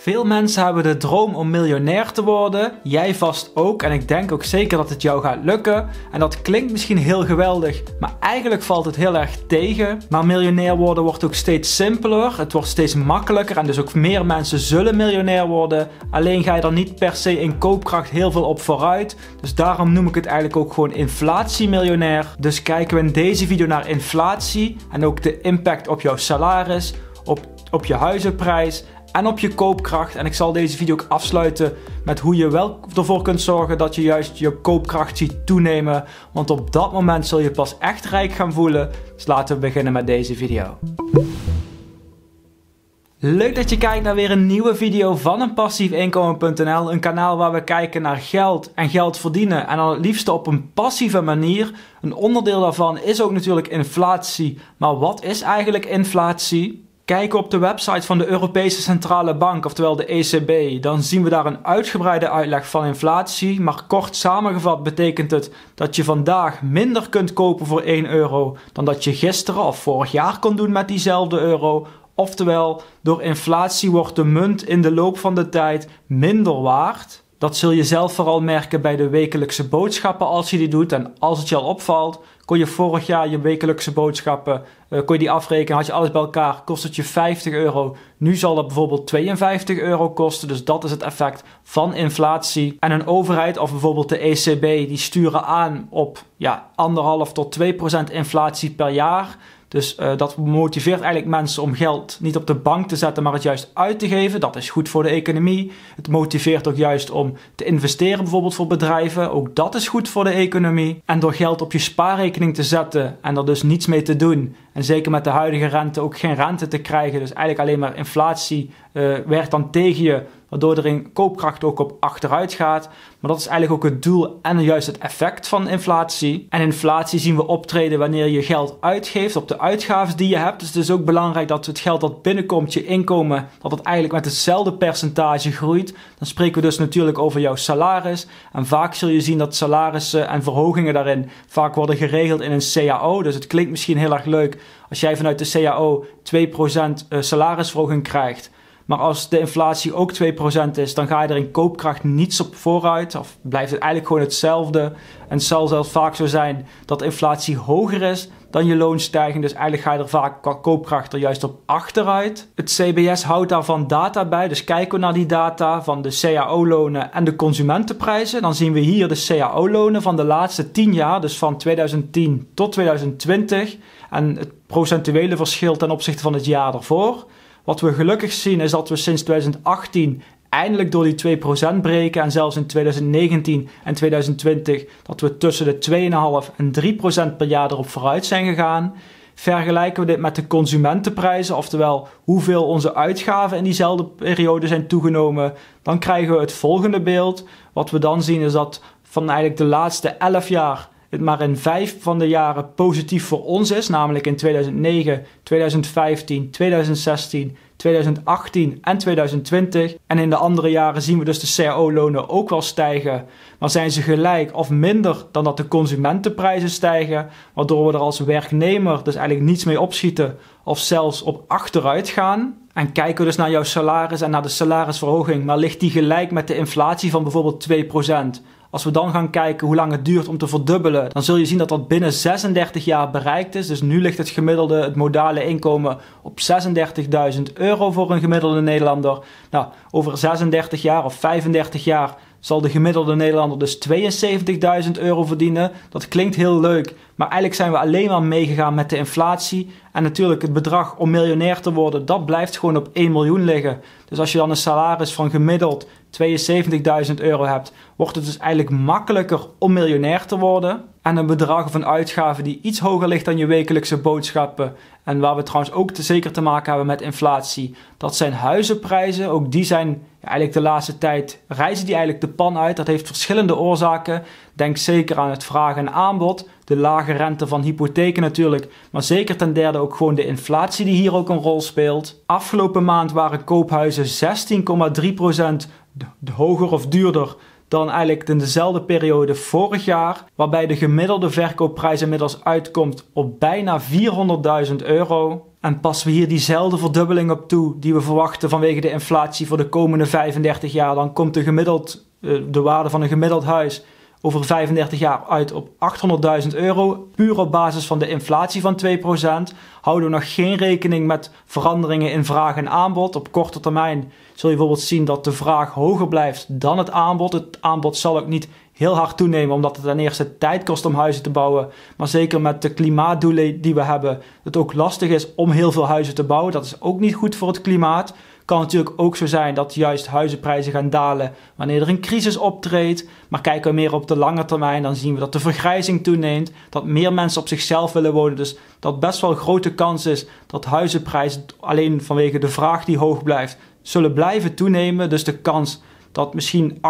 Veel mensen hebben de droom om miljonair te worden, jij vast ook en ik denk ook zeker dat het jou gaat lukken. En dat klinkt misschien heel geweldig, maar eigenlijk valt het heel erg tegen. Maar miljonair worden wordt ook steeds simpeler, het wordt steeds makkelijker en dus ook meer mensen zullen miljonair worden. Alleen ga je er niet per se in koopkracht heel veel op vooruit, dus daarom noem ik het eigenlijk ook gewoon inflatiemiljonair. Dus kijken we in deze video naar inflatie en ook de impact op jouw salaris, op, op je huizenprijs en op je koopkracht. En ik zal deze video ook afsluiten met hoe je wel ervoor kunt zorgen dat je juist je koopkracht ziet toenemen. Want op dat moment zul je pas echt rijk gaan voelen. Dus laten we beginnen met deze video. Leuk dat je kijkt naar weer een nieuwe video van een passiefinkomen.nl. Een kanaal waar we kijken naar geld en geld verdienen. En dan het liefste op een passieve manier. Een onderdeel daarvan is ook natuurlijk inflatie. Maar wat is eigenlijk inflatie? Kijken op de website van de Europese Centrale Bank, oftewel de ECB, dan zien we daar een uitgebreide uitleg van inflatie. Maar kort samengevat betekent het dat je vandaag minder kunt kopen voor 1 euro dan dat je gisteren of vorig jaar kon doen met diezelfde euro. Oftewel, door inflatie wordt de munt in de loop van de tijd minder waard. Dat zul je zelf vooral merken bij de wekelijkse boodschappen als je die doet. En als het je al opvalt, kon je vorig jaar je wekelijkse boodschappen, uh, kon je die afrekenen, had je alles bij elkaar, kost het je 50 euro. Nu zal dat bijvoorbeeld 52 euro kosten, dus dat is het effect van inflatie. En een overheid of bijvoorbeeld de ECB, die sturen aan op ja, 1,5 tot 2 procent inflatie per jaar. Dus eh, dat motiveert eigenlijk mensen om geld niet op de bank te zetten, maar het juist uit te geven. Dat is goed voor de economie. Het motiveert ook juist om te investeren, bijvoorbeeld voor bedrijven. Ook dat is goed voor de economie. En door geld op je spaarrekening te zetten en er dus niets mee te doen en zeker met de huidige rente ook geen rente te krijgen. Dus eigenlijk alleen maar inflatie eh, werkt dan tegen je, waardoor er in koopkracht ook op achteruit gaat. Maar dat is eigenlijk ook het doel en juist het effect van inflatie. En inflatie zien we optreden wanneer je geld uitgeeft op de uitgaven die je hebt. Dus het is ook belangrijk dat het geld dat binnenkomt, je inkomen, dat het eigenlijk met hetzelfde percentage groeit. Dan spreken we dus natuurlijk over jouw salaris. En vaak zul je zien dat salarissen en verhogingen daarin vaak worden geregeld in een CAO. Dus het klinkt misschien heel erg leuk, als jij vanuit de CAO 2% eh, salarisverhoging krijgt, maar als de inflatie ook 2% is, dan ga je er in koopkracht niets op vooruit. Of blijft het eigenlijk gewoon hetzelfde. En het zal zelfs vaak zo zijn dat de inflatie hoger is dan je loonstijging. Dus eigenlijk ga je er vaak qua koopkracht er juist op achteruit. Het CBS houdt daarvan data bij. Dus kijken we naar die data van de CAO-lonen en de consumentenprijzen. Dan zien we hier de CAO-lonen van de laatste 10 jaar. Dus van 2010 tot 2020. En het procentuele verschil ten opzichte van het jaar daarvoor. Wat we gelukkig zien is dat we sinds 2018 eindelijk door die 2% breken. En zelfs in 2019 en 2020 dat we tussen de 2,5 en 3% per jaar erop vooruit zijn gegaan. Vergelijken we dit met de consumentenprijzen, oftewel hoeveel onze uitgaven in diezelfde periode zijn toegenomen, dan krijgen we het volgende beeld. Wat we dan zien is dat van eigenlijk de laatste 11 jaar het maar in vijf van de jaren positief voor ons is, namelijk in 2009, 2015, 2016, 2018 en 2020. En in de andere jaren zien we dus de CAO-lonen ook wel stijgen, maar zijn ze gelijk of minder dan dat de consumentenprijzen stijgen, waardoor we er als werknemer dus eigenlijk niets mee opschieten of zelfs op achteruit gaan. En kijken we dus naar jouw salaris en naar de salarisverhoging, maar ligt die gelijk met de inflatie van bijvoorbeeld 2%? Als we dan gaan kijken hoe lang het duurt om te verdubbelen, dan zul je zien dat dat binnen 36 jaar bereikt is. Dus nu ligt het gemiddelde, het modale inkomen op 36.000 euro voor een gemiddelde Nederlander. Nou, over 36 jaar of 35 jaar zal de gemiddelde Nederlander dus 72.000 euro verdienen. Dat klinkt heel leuk, maar eigenlijk zijn we alleen maar meegegaan met de inflatie. En natuurlijk het bedrag om miljonair te worden, dat blijft gewoon op 1 miljoen liggen. Dus als je dan een salaris van gemiddeld 72.000 euro hebt, wordt het dus eigenlijk makkelijker om miljonair te worden. En een bedrag of een uitgave die iets hoger ligt dan je wekelijkse boodschappen en waar we trouwens ook te zeker te maken hebben met inflatie, dat zijn huizenprijzen. Ook die zijn eigenlijk de laatste tijd, reizen die eigenlijk de pan uit. Dat heeft verschillende oorzaken. Denk zeker aan het vraag en aanbod, de lage rente van hypotheken natuurlijk, maar zeker ten derde ook gewoon de inflatie die hier ook een rol speelt. Afgelopen maand waren koophuizen 16,3% hoger of duurder dan eigenlijk in dezelfde periode vorig jaar, waarbij de gemiddelde verkoopprijs inmiddels uitkomt op bijna 400.000 euro. En passen we hier diezelfde verdubbeling op toe die we verwachten vanwege de inflatie voor de komende 35 jaar, dan komt de, gemiddeld, eh, de waarde van een gemiddeld huis over 35 jaar uit op 800.000 euro. Puur op basis van de inflatie van 2% houden we nog geen rekening met veranderingen in vraag en aanbod op korte termijn zul je bijvoorbeeld zien dat de vraag hoger blijft dan het aanbod. Het aanbod zal ook niet heel hard toenemen, omdat het ten eerste tijd kost om huizen te bouwen. Maar zeker met de klimaatdoelen die we hebben, het ook lastig is om heel veel huizen te bouwen. Dat is ook niet goed voor het klimaat. Kan natuurlijk ook zo zijn dat juist huizenprijzen gaan dalen wanneer er een crisis optreedt. Maar kijken we meer op de lange termijn, dan zien we dat de vergrijzing toeneemt. Dat meer mensen op zichzelf willen wonen. Dus dat best wel grote kans is dat huizenprijzen alleen vanwege de vraag die hoog blijft, zullen blijven toenemen. Dus de kans dat misschien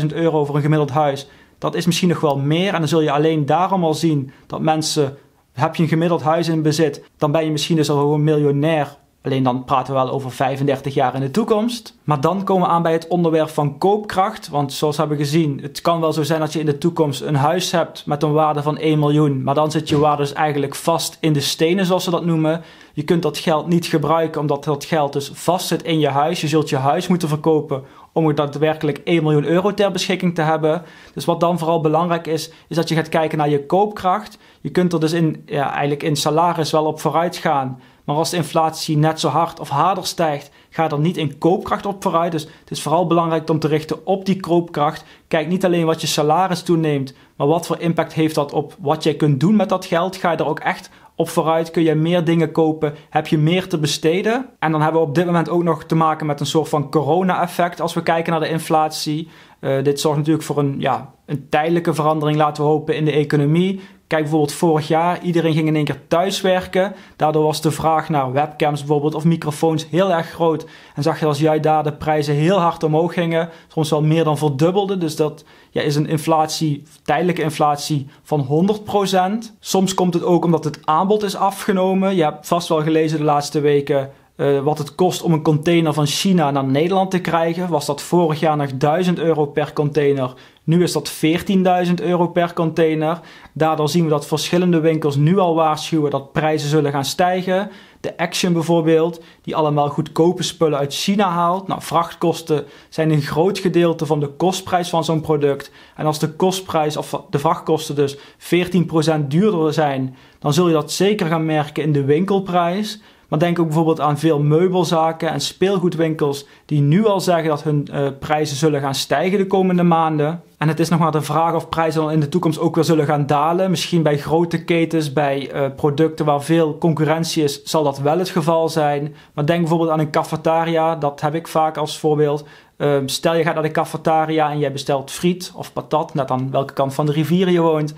800.000 euro voor een gemiddeld huis, dat is misschien nog wel meer. En dan zul je alleen daarom al zien dat mensen, heb je een gemiddeld huis in bezit, dan ben je misschien dus al een miljonair Alleen dan praten we wel over 35 jaar in de toekomst. Maar dan komen we aan bij het onderwerp van koopkracht. Want zoals we hebben gezien, het kan wel zo zijn dat je in de toekomst een huis hebt met een waarde van 1 miljoen. Maar dan zit je waarde dus eigenlijk vast in de stenen, zoals ze dat noemen. Je kunt dat geld niet gebruiken, omdat dat geld dus vast zit in je huis. Je zult je huis moeten verkopen om ook daadwerkelijk 1 miljoen euro ter beschikking te hebben. Dus wat dan vooral belangrijk is, is dat je gaat kijken naar je koopkracht. Je kunt er dus in, ja, eigenlijk in salaris wel op vooruit gaan. Maar als de inflatie net zo hard of harder stijgt, ga er niet in koopkracht op vooruit. Dus het is vooral belangrijk om te richten op die koopkracht. Kijk niet alleen wat je salaris toeneemt, maar wat voor impact heeft dat op wat jij kunt doen met dat geld. Ga je er ook echt op vooruit, kun je meer dingen kopen, heb je meer te besteden. En dan hebben we op dit moment ook nog te maken met een soort van corona-effect als we kijken naar de inflatie. Eh, dit zorgt natuurlijk voor een, ja, een tijdelijke verandering, laten we hopen, in de economie. Kijk bijvoorbeeld vorig jaar, iedereen ging in één keer thuiswerken. Daardoor was de vraag naar webcams bijvoorbeeld of microfoons heel erg groot. En zag je als jij daar de prijzen heel hard omhoog gingen, soms wel meer dan verdubbelden. Dus dat ja, is een inflatie, tijdelijke inflatie van 100%. Soms komt het ook omdat het aanbod is afgenomen. Je hebt vast wel gelezen de laatste weken eh, wat het kost om een container van China naar Nederland te krijgen, was dat vorig jaar nog 1000 euro per container. Nu is dat 14.000 euro per container. Daardoor zien we dat verschillende winkels nu al waarschuwen dat prijzen zullen gaan stijgen. De Action bijvoorbeeld, die allemaal goedkope spullen uit China haalt. Nou, vrachtkosten zijn een groot gedeelte van de kostprijs van zo'n product. En als de kostprijs of de vrachtkosten dus 14% duurder zijn, dan zul je dat zeker gaan merken in de winkelprijs. Maar denk ook bijvoorbeeld aan veel meubelzaken en speelgoedwinkels die nu al zeggen dat hun eh, prijzen zullen gaan stijgen de komende maanden. En het is nog maar de vraag of prijzen dan in de toekomst ook weer zullen gaan dalen. Misschien bij grote ketens, bij eh, producten waar veel concurrentie is, zal dat wel het geval zijn. Maar denk bijvoorbeeld aan een cafetaria, dat heb ik vaak als voorbeeld. Ehm, stel je gaat naar de cafetaria en jij bestelt friet of patat, net aan welke kant van de rivier je woont.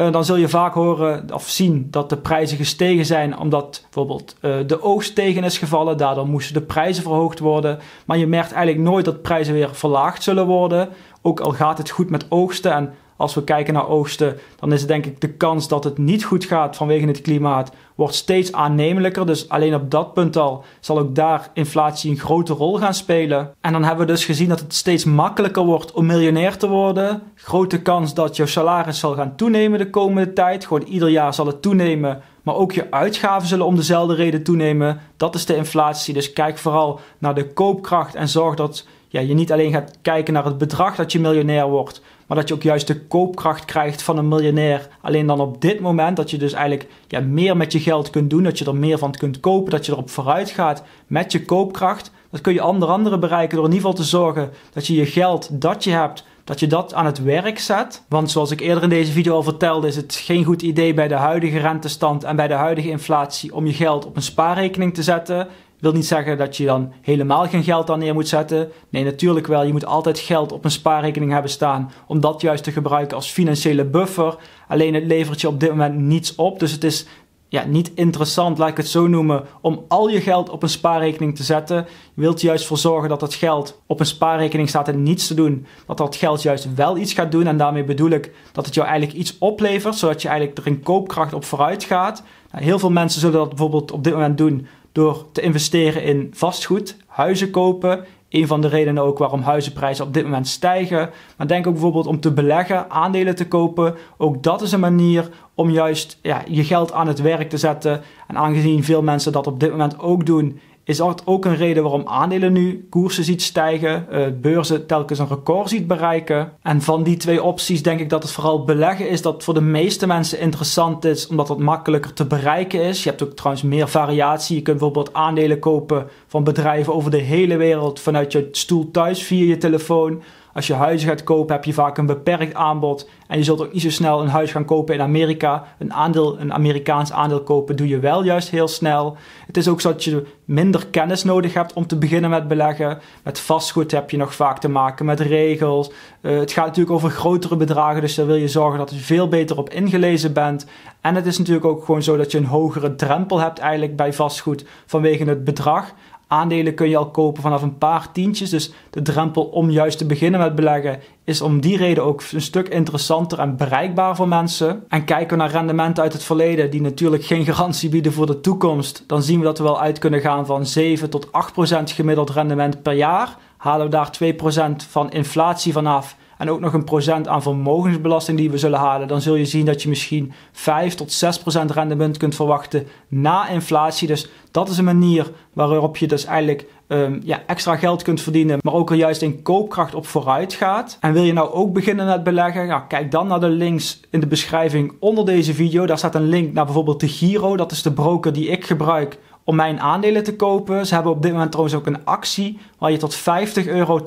Eh, dan zul je vaak horen of zien dat de prijzen gestegen zijn omdat bijvoorbeeld eh, de oogst tegen is gevallen. Daardoor moesten de prijzen verhoogd worden. Maar je merkt eigenlijk nooit dat prijzen weer verlaagd zullen worden. Ook al gaat het goed met oogsten en als we kijken naar oogsten, dan is het denk ik de kans dat het niet goed gaat vanwege het klimaat wordt steeds aannemelijker. Dus alleen op dat punt al zal ook daar inflatie een grote rol gaan spelen. En dan hebben we dus gezien dat het steeds makkelijker wordt om miljonair te worden. Grote kans dat jouw salaris zal gaan toenemen de komende tijd. Gewoon ieder jaar zal het toenemen. Maar ook je uitgaven zullen om dezelfde reden toenemen. Dat is de inflatie. Dus kijk vooral naar de koopkracht en zorg dat ja, je niet alleen gaat kijken naar het bedrag dat je miljonair wordt, maar dat je ook juist de koopkracht krijgt van een miljonair. Alleen dan op dit moment dat je dus eigenlijk ja, meer met je geld kunt doen. Dat je er meer van kunt kopen. Dat je erop vooruit gaat met je koopkracht. Dat kun je onder andere bereiken door in ieder geval te zorgen dat je je geld dat je hebt, dat je dat aan het werk zet. Want zoals ik eerder in deze video al vertelde, is het geen goed idee bij de huidige rentestand en bij de huidige inflatie om je geld op een spaarrekening te zetten wil niet zeggen dat je dan helemaal geen geld aan neer moet zetten. Nee, natuurlijk wel. Je moet altijd geld op een spaarrekening hebben staan om dat juist te gebruiken als financiële buffer. Alleen het levert je op dit moment niets op. Dus het is ja, niet interessant, laat ik het zo noemen, om al je geld op een spaarrekening te zetten. Je wilt juist voor zorgen dat dat geld op een spaarrekening staat en niets te doen. Dat dat geld juist wel iets gaat doen. En daarmee bedoel ik dat het jou eigenlijk iets oplevert, zodat je eigenlijk er in koopkracht op vooruit gaat. Nou, heel veel mensen zullen dat bijvoorbeeld op dit moment doen door te investeren in vastgoed, huizen kopen. Een van de redenen ook waarom huizenprijzen op dit moment stijgen. Maar denk ook bijvoorbeeld om te beleggen, aandelen te kopen. Ook dat is een manier om juist ja, je geld aan het werk te zetten. En aangezien veel mensen dat op dit moment ook doen, is dat ook een reden waarom aandelen nu koersen ziet stijgen, eh, beurzen telkens een record ziet bereiken. En van die twee opties denk ik dat het vooral beleggen is dat voor de meeste mensen interessant is, omdat dat makkelijker te bereiken is. Je hebt ook trouwens meer variatie. Je kunt bijvoorbeeld aandelen kopen van bedrijven over de hele wereld vanuit je stoel thuis via je telefoon. Als je huizen gaat kopen, heb je vaak een beperkt aanbod. En je zult ook niet zo snel een huis gaan kopen in Amerika. Een, aandeel, een Amerikaans aandeel kopen doe je wel juist heel snel. Het is ook zo dat je minder kennis nodig hebt om te beginnen met beleggen. Met vastgoed heb je nog vaak te maken met regels. Eh, het gaat natuurlijk over grotere bedragen, dus daar wil je zorgen dat je veel beter op ingelezen bent. En het is natuurlijk ook gewoon zo dat je een hogere drempel hebt eigenlijk bij vastgoed vanwege het bedrag. Aandelen kun je al kopen vanaf een paar tientjes. Dus de drempel om juist te beginnen met beleggen is om die reden ook een stuk interessanter en bereikbaar voor mensen. En kijken we naar rendementen uit het verleden, die natuurlijk geen garantie bieden voor de toekomst, dan zien we dat we wel uit kunnen gaan van 7 tot 8 procent gemiddeld rendement per jaar. Halen we daar 2 procent van inflatie vanaf, en ook nog een procent aan vermogensbelasting die we zullen halen, dan zul je zien dat je misschien 5 tot 6 procent rendement kunt verwachten na inflatie. Dus dat is een manier waarop je dus eigenlijk ehm, ja, extra geld kunt verdienen, maar ook er juist in koopkracht op vooruit gaat. En wil je nou ook beginnen met beleggen? kijk dan naar de links in de beschrijving onder deze video. Daar staat een link naar bijvoorbeeld de Giro. Dat is de broker die ik gebruik om mijn aandelen te kopen. Ze hebben op dit moment trouwens ook een actie waar je tot 50 euro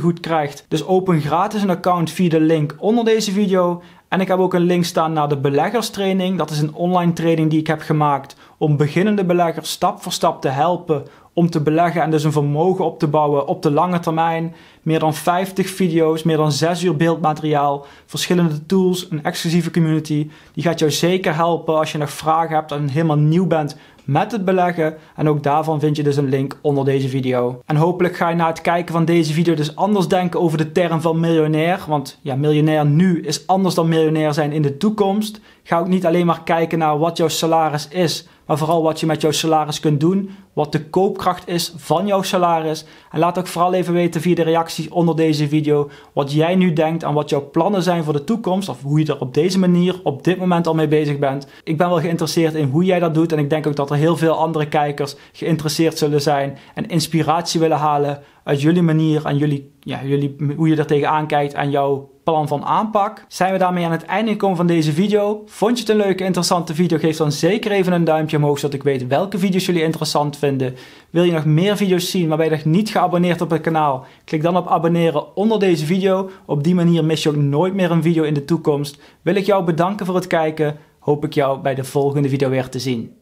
goed krijgt. Dus open gratis een account via de link onder deze video. En ik heb ook een link staan naar de beleggerstraining. Dat is een online training die ik heb gemaakt om beginnende beleggers stap voor stap te helpen om te beleggen en dus een vermogen op te bouwen op de lange termijn. Meer dan 50 video's, meer dan 6 uur beeldmateriaal, verschillende tools, een exclusieve community. Die gaat jou zeker helpen als je nog vragen hebt en helemaal nieuw bent met het beleggen. En ook daarvan vind je dus een link onder deze video. En hopelijk ga je na het kijken van deze video dus anders denken over de term van miljonair. Want ja, miljonair nu is anders dan miljonair zijn in de toekomst. Ga ook niet alleen maar kijken naar wat jouw salaris is, maar vooral wat je met jouw salaris kunt doen wat de koopkracht is van jouw salaris. En laat ook vooral even weten via de reacties onder deze video wat jij nu denkt en wat jouw plannen zijn voor de toekomst of hoe je er op deze manier op dit moment al mee bezig bent. Ik ben wel geïnteresseerd in hoe jij dat doet en ik denk ook dat er heel veel andere kijkers geïnteresseerd zullen zijn en inspiratie willen halen uit jullie manier en jullie, ja, jullie, hoe je er tegenaan kijkt en jouw plan van aanpak. Zijn we daarmee aan het einde gekomen van deze video? Vond je het een leuke, interessante video? Geef dan zeker even een duimpje omhoog, zodat ik weet welke video's jullie interessant vinden wil je nog meer video's zien, maar ben je nog niet geabonneerd op het kanaal? Klik dan op abonneren onder deze video. Op die manier mis je ook nooit meer een video in de toekomst. Wil ik jou bedanken voor het kijken. Hoop ik jou bij de volgende video weer te zien.